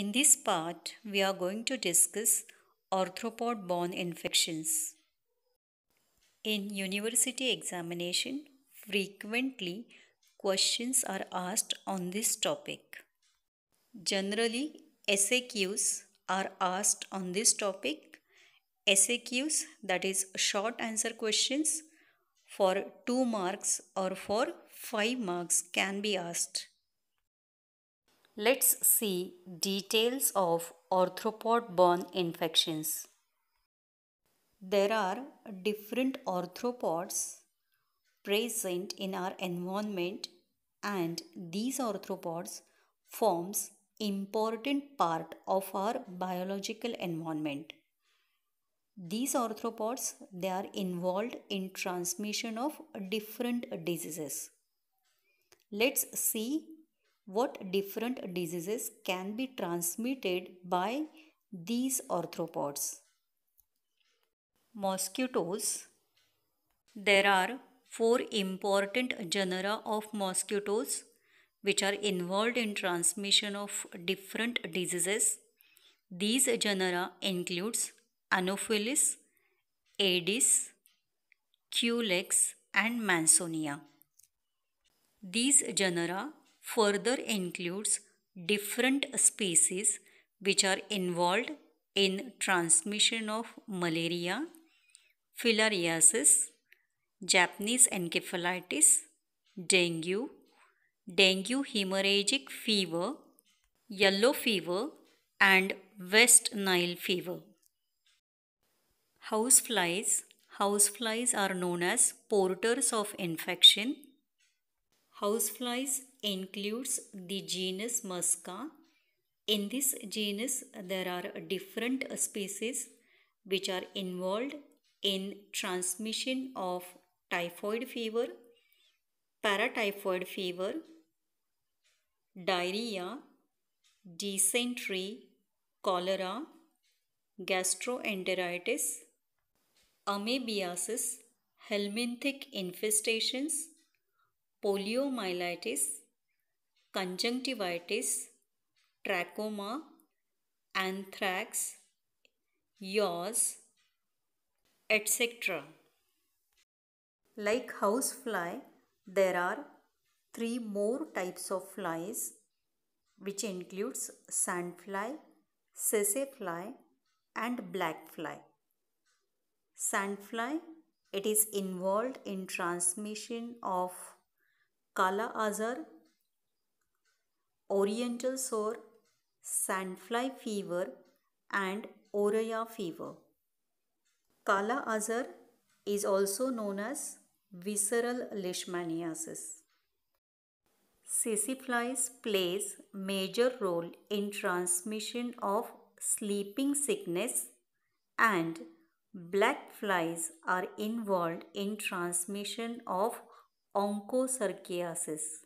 In this part, we are going to discuss orthopod-borne infections. In university examination, frequently questions are asked on this topic. Generally, SAQs are asked on this topic. SAQs, that is short answer questions, for 2 marks or for 5 marks can be asked. Let's see details of orthopod-borne infections. There are different orthopods present in our environment and these orthopods forms important part of our biological environment. These orthopods they are involved in transmission of different diseases. Let's see what different diseases can be transmitted by these arthropods. Mosquitoes There are four important genera of mosquitoes which are involved in transmission of different diseases. These genera includes Anopheles, Aedes, Culex and Mansonia. These genera further includes different species which are involved in transmission of malaria, filariasis, Japanese encephalitis, dengue, dengue hemorrhagic fever, yellow fever and West Nile fever. Houseflies Houseflies are known as porters of infection. Houseflies includes the genus Musca. In this genus, there are different species which are involved in transmission of typhoid fever, paratyphoid fever, diarrhea, dysentery, cholera, gastroenteritis, amebiasis, helminthic infestations, poliomyelitis, conjunctivitis, trachoma, anthrax, yaws, etc. Like housefly, there are three more types of flies which includes sandfly, sissyfly and blackfly. Sandfly, it is involved in transmission of Kala Azar oriental sore, sandfly fever and Oraya fever. Kala azar is also known as visceral leishmaniasis. Sissiflies plays major role in transmission of sleeping sickness and black flies are involved in transmission of onchocerciasis.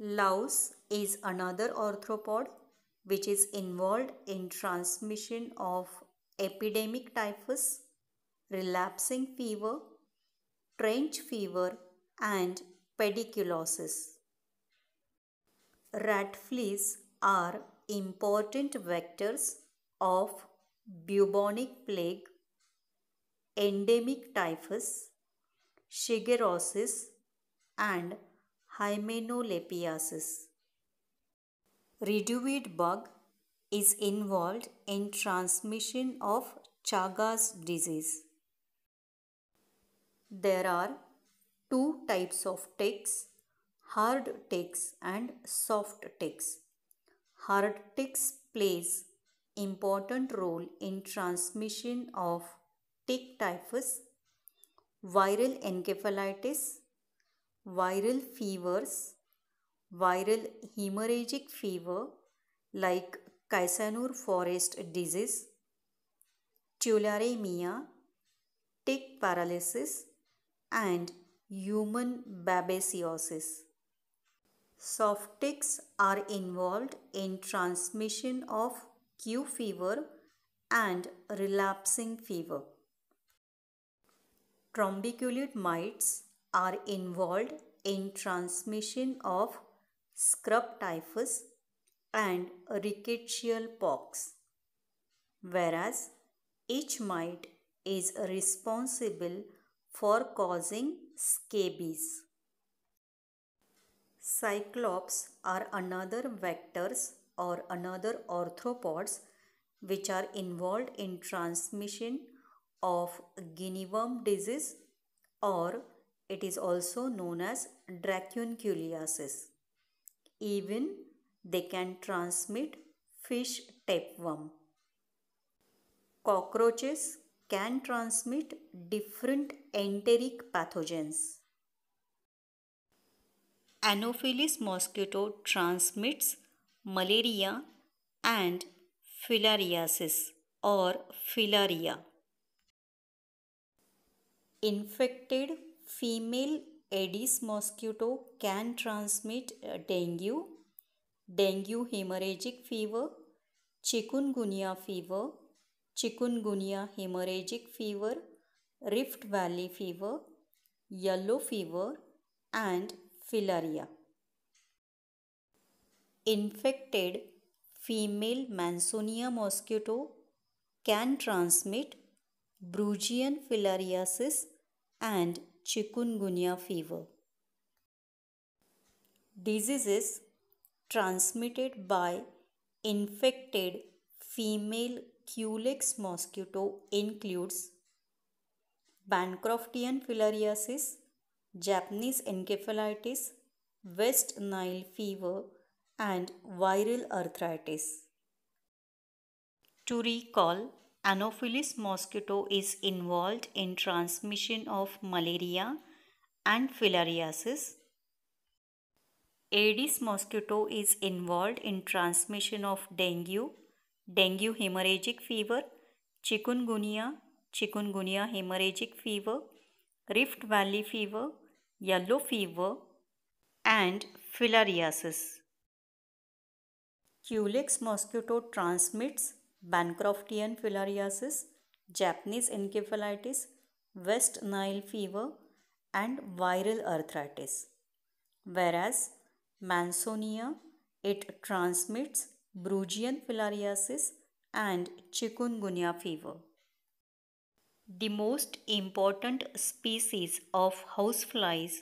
Louse is another arthropod which is involved in transmission of epidemic typhus, relapsing fever, trench fever and pediculosis. Rat fleas are important vectors of bubonic plague, endemic typhus, shigerosis and hymenolepiasis. Riduid bug is involved in transmission of Chagas disease. There are two types of ticks, hard ticks and soft ticks. Hard ticks plays important role in transmission of tick typhus, viral encephalitis, viral fevers, viral hemorrhagic fever like Kaisanur forest disease, tularemia, tick paralysis, and human babesiosis. Soft ticks are involved in transmission of Q fever and relapsing fever. Trombiculate mites are involved in transmission of scrub typhus and rickettsial pox, whereas each mite is responsible for causing scabies. Cyclops are another vectors or another arthropods which are involved in transmission of guinea worm disease or it is also known as dracunculiasis. Even they can transmit fish tapeworm. Cockroaches can transmit different enteric pathogens. Anopheles mosquito transmits malaria and filariasis or filaria. Infected female Aedes mosquito can transmit uh, dengue, dengue hemorrhagic fever, chikungunya fever, chikungunya hemorrhagic fever, rift valley fever, yellow fever and filaria. Infected female Mansonia mosquito can transmit Brugian filariasis and chikungunya fever. Diseases transmitted by infected female Culex mosquito includes Bancroftian filariasis, Japanese encephalitis, West Nile fever, and viral arthritis. To recall, Anopheles mosquito is involved in transmission of malaria and filariasis. Aedes mosquito is involved in transmission of dengue, dengue hemorrhagic fever, chikungunya, chikungunya hemorrhagic fever, rift valley fever, yellow fever and filariasis. Culex mosquito transmits Bancroftian filariasis, Japanese encephalitis, West Nile fever, and viral arthritis. Whereas Mansonia, it transmits Brugian filariasis and chikungunya fever. The most important species of houseflies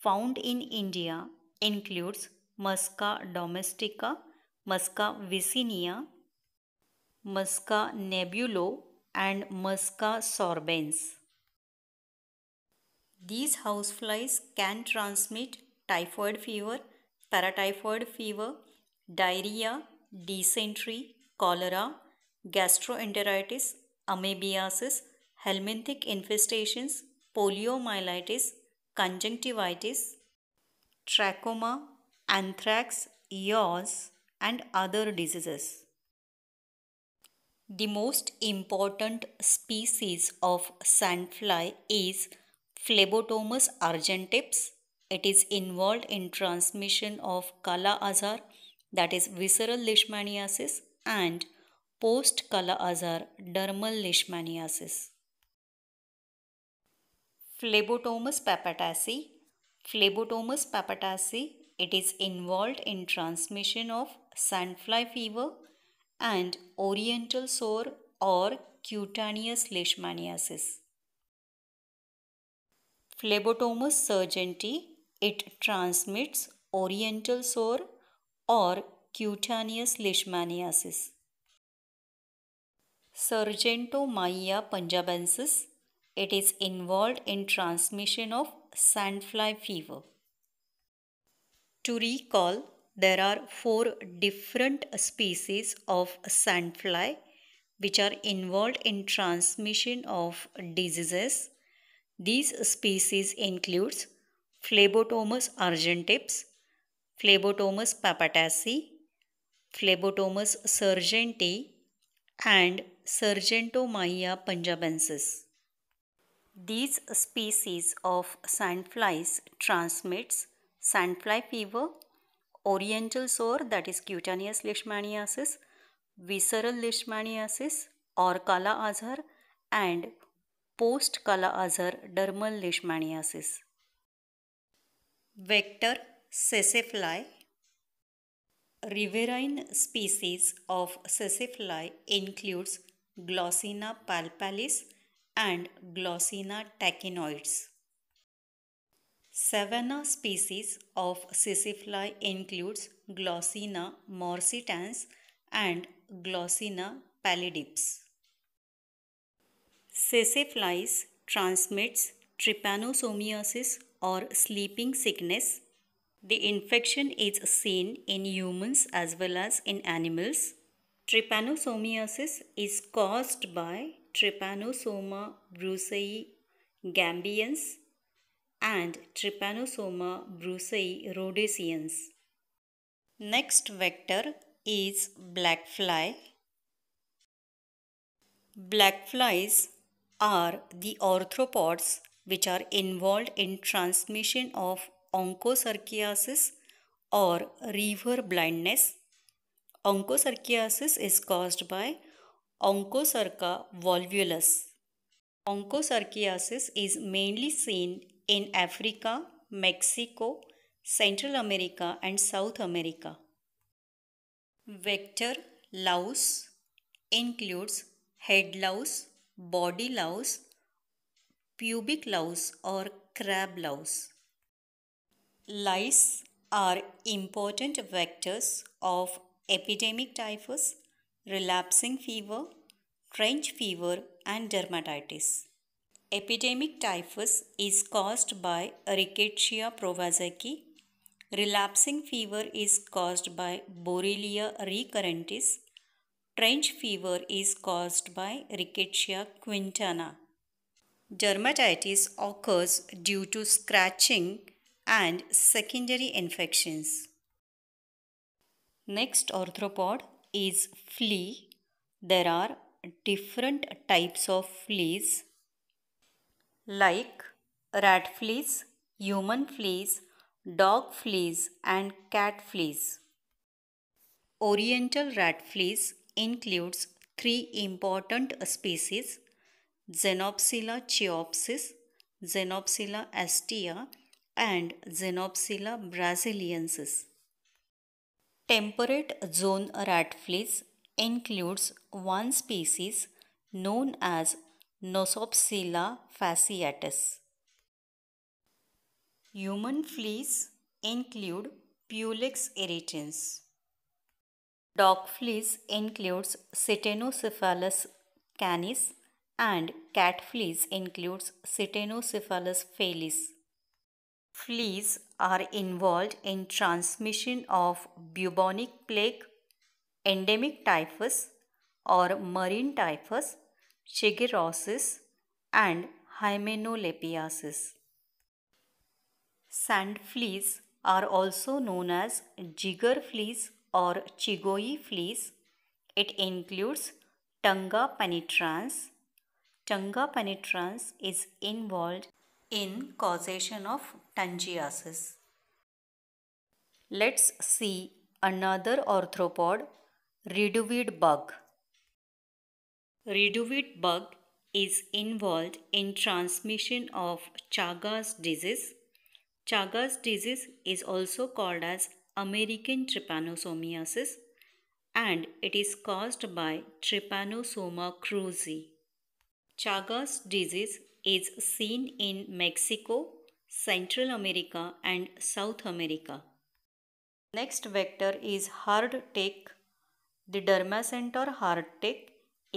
found in India includes Musca domestica, Musca vicinia, Musca nebulo and Musca sorbens. These houseflies can transmit typhoid fever, paratyphoid fever, diarrhea, dysentery, cholera, gastroenteritis, amebiasis, helminthic infestations, poliomyelitis, conjunctivitis, trachoma, anthrax, yaws and other diseases. The most important species of sandfly is Phlebotomus argentipes. It is involved in transmission of Kala Azar that is visceral leishmaniasis and post Kala Azar dermal leishmaniasis. Phlebotomus papatasi, Phlebotomus papatasi. it is involved in transmission of sandfly fever and oriental sore or cutaneous leishmaniasis. Phlebotomus surgenti, it transmits oriental sore or cutaneous leishmaniasis. Surgentomyia punjabensis, it is involved in transmission of sandfly fever. To recall, there are four different species of sandfly which are involved in transmission of diseases. These species includes Phlebotomus argentips, Phlebotomus papatasi, Phlebotomus surgenti and Sergentomyia punjabensis. These species of sandflies transmits sandfly fever oriental sore that is cutaneous leishmaniasis, visceral leishmaniasis or Kala Azhar and post Kala Azhar dermal leishmaniasis. Vector sessifly Riverine species of sessifly includes Glossina palpalis and Glossina tachinoids. Savanna species of sisifly includes Glossina morsitans and Glossina pallidips. Sisiflies transmits trypanosomiasis or sleeping sickness. The infection is seen in humans as well as in animals. Trypanosomiasis is caused by Trypanosoma brucei gambiens and Trypanosoma brucei rhodesiens. Next vector is blackfly. Blackflies are the arthropods which are involved in transmission of onchocerciasis or river blindness. Onchocerciasis is caused by Onchocerca volvulus. Onchocerciasis is mainly seen in Africa, Mexico, Central America, and South America. Vector louse includes head louse, body louse, pubic louse, or crab louse. Lice are important vectors of epidemic typhus, relapsing fever, trench fever, and dermatitis. Epidemic typhus is caused by Rickettsia prowazekii. Relapsing fever is caused by Borrelia recurrentis. Trench fever is caused by Rickettsia quintana. Dermatitis occurs due to scratching and secondary infections. Next arthropod is flea. There are different types of fleas like rat fleas, human fleas, dog fleas and cat fleas. Oriental rat fleas includes three important species Xenopsila cheopsis, Xenopsila astia and Xenopsila brasiliensis. Temperate zone rat fleas includes one species known as Nosopsila fasciatus. Human fleas include Pulex irritans. Dog fleas includes Ctenocephalus canis and cat fleas includes Ctenocephalus felis. Fleas are involved in transmission of bubonic plague, endemic typhus or marine typhus Shigerosis, and Hymenolepiasis. Sand fleas are also known as jigger fleas or chigoi fleas. It includes Tunga penetrans. Tunga penetrans is involved in causation of tungiasis. Let's see another arthropod, redwood bug. Redovit bug is involved in transmission of Chagas disease. Chagas disease is also called as American trypanosomiasis and it is caused by Trypanosoma cruzi. Chagas disease is seen in Mexico, Central America and South America. Next vector is hard tick, the dermacentor hard tick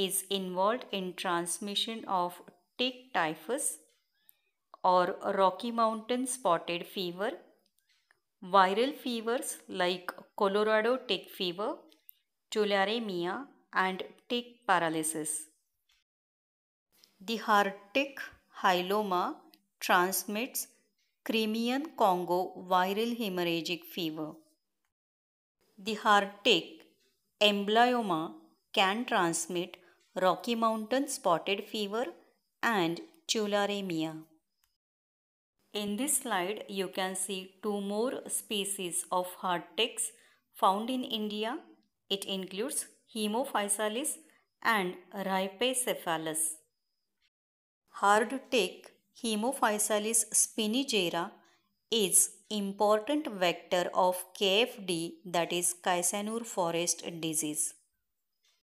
is involved in transmission of tick typhus or Rocky Mountain spotted fever, viral fevers like Colorado tick fever, tularemia and tick paralysis. The hard tick hyloma transmits Crimean Congo viral hemorrhagic fever. The hard tick emblyoma can transmit Rocky Mountain spotted fever and tularemia. In this slide, you can see two more species of hard ticks found in India. It includes Hemophysalis and Hard tick Hemophysalis spinigera is important vector of KFD that is Kaisanur forest disease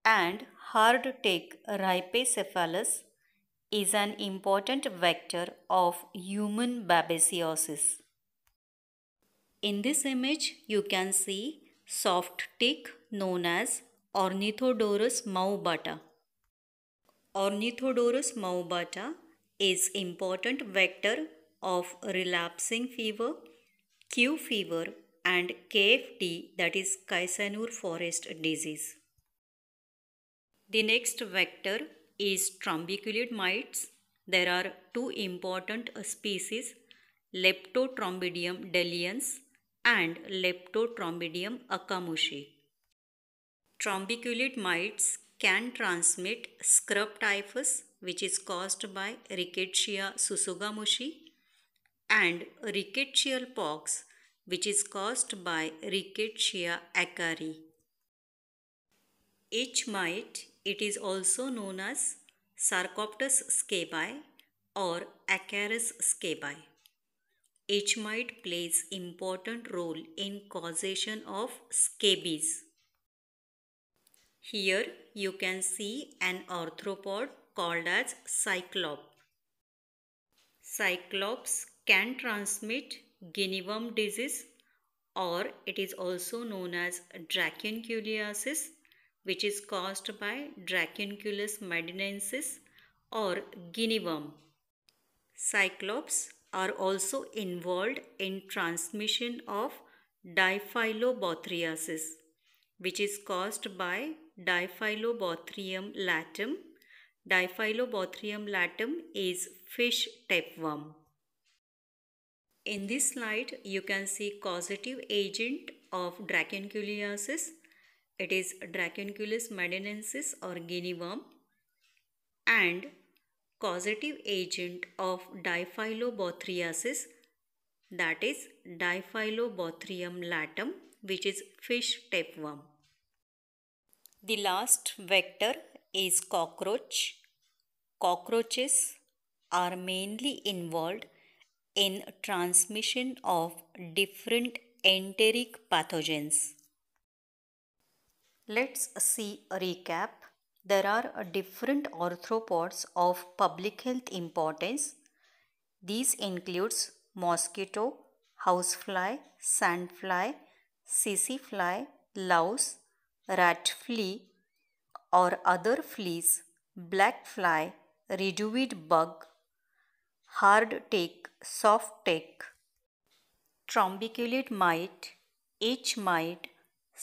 and hard tick rhipacephalus is an important vector of human babesiosis. In this image, you can see soft tick known as Ornithodorus maubata. Ornithodorus maubata is important vector of relapsing fever, Q fever and KFD that is Kaisanur forest disease. The next vector is trombiculid mites. There are two important species, Leptotrombidium deliens and Leptotrombidium acamushi. Trombiculid mites can transmit scrub typhus which is caused by Rickettsia susugamushi and rickettsial pox which is caused by Rickettsia acari. Each mite it is also known as Sarcoptes scabi or Acarus scabi. h mite plays important role in causation of scabies. Here you can see an arthropod called as cyclop. Cyclops can transmit guinea worm disease or it is also known as dracunculiasis which is caused by Dracunculus medinensis or guinea worm. Cyclops are also involved in transmission of diphylobothriasis which is caused by Diphylobothrium latum. Diphylobothrium latum is fish tapeworm. In this slide, you can see causative agent of Dracunculiasis it is Dracunculus medinensis or guinea worm and causative agent of Diphylobothriasis that is Diphylobothrium latum which is fish tapeworm. The last vector is cockroach. Cockroaches are mainly involved in transmission of different enteric pathogens. Let's see a recap. There are different arthropods of public health importance. These includes mosquito, housefly, sandfly, sissyfly, louse, rat flea or other fleas, black fly, reduid bug, hard tick, soft tick, trombiculate mite, H mite,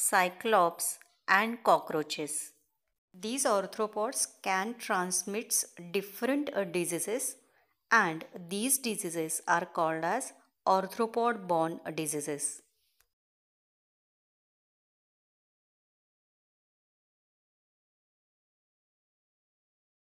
cyclops, and cockroaches. These arthropods can transmit different uh, diseases and these diseases are called as arthropod-borne diseases.